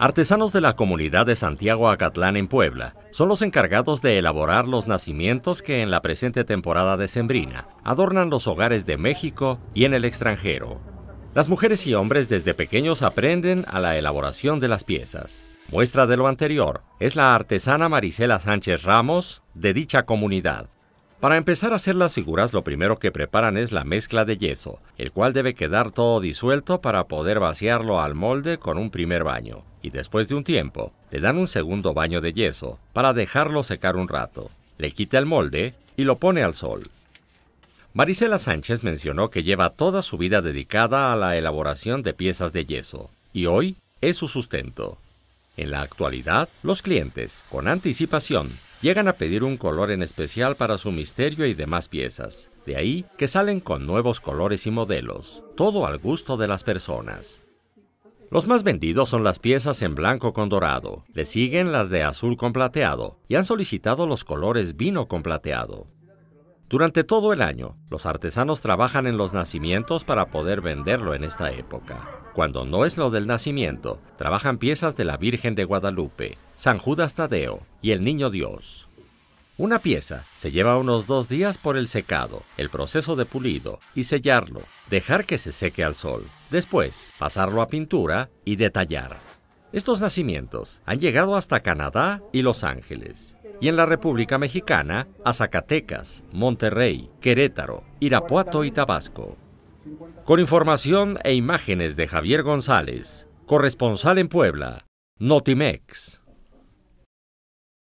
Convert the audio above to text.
Artesanos de la comunidad de Santiago Acatlán en Puebla son los encargados de elaborar los nacimientos que en la presente temporada decembrina adornan los hogares de México y en el extranjero. Las mujeres y hombres desde pequeños aprenden a la elaboración de las piezas. Muestra de lo anterior es la artesana Marisela Sánchez Ramos de dicha comunidad. Para empezar a hacer las figuras lo primero que preparan es la mezcla de yeso, el cual debe quedar todo disuelto para poder vaciarlo al molde con un primer baño y después de un tiempo le dan un segundo baño de yeso para dejarlo secar un rato, le quita el molde y lo pone al sol. Marisela Sánchez mencionó que lleva toda su vida dedicada a la elaboración de piezas de yeso, y hoy es su sustento. En la actualidad, los clientes, con anticipación, llegan a pedir un color en especial para su misterio y demás piezas. De ahí que salen con nuevos colores y modelos, todo al gusto de las personas. Los más vendidos son las piezas en blanco con dorado, le siguen las de azul con plateado y han solicitado los colores vino con plateado. Durante todo el año, los artesanos trabajan en los nacimientos para poder venderlo en esta época. Cuando no es lo del nacimiento, trabajan piezas de la Virgen de Guadalupe, San Judas Tadeo y el Niño Dios. Una pieza se lleva unos dos días por el secado, el proceso de pulido y sellarlo, dejar que se seque al sol, después pasarlo a pintura y detallar. Estos nacimientos han llegado hasta Canadá y Los Ángeles, y en la República Mexicana a Zacatecas, Monterrey, Querétaro, Irapuato y Tabasco. Con información e imágenes de Javier González, corresponsal en Puebla, Notimex.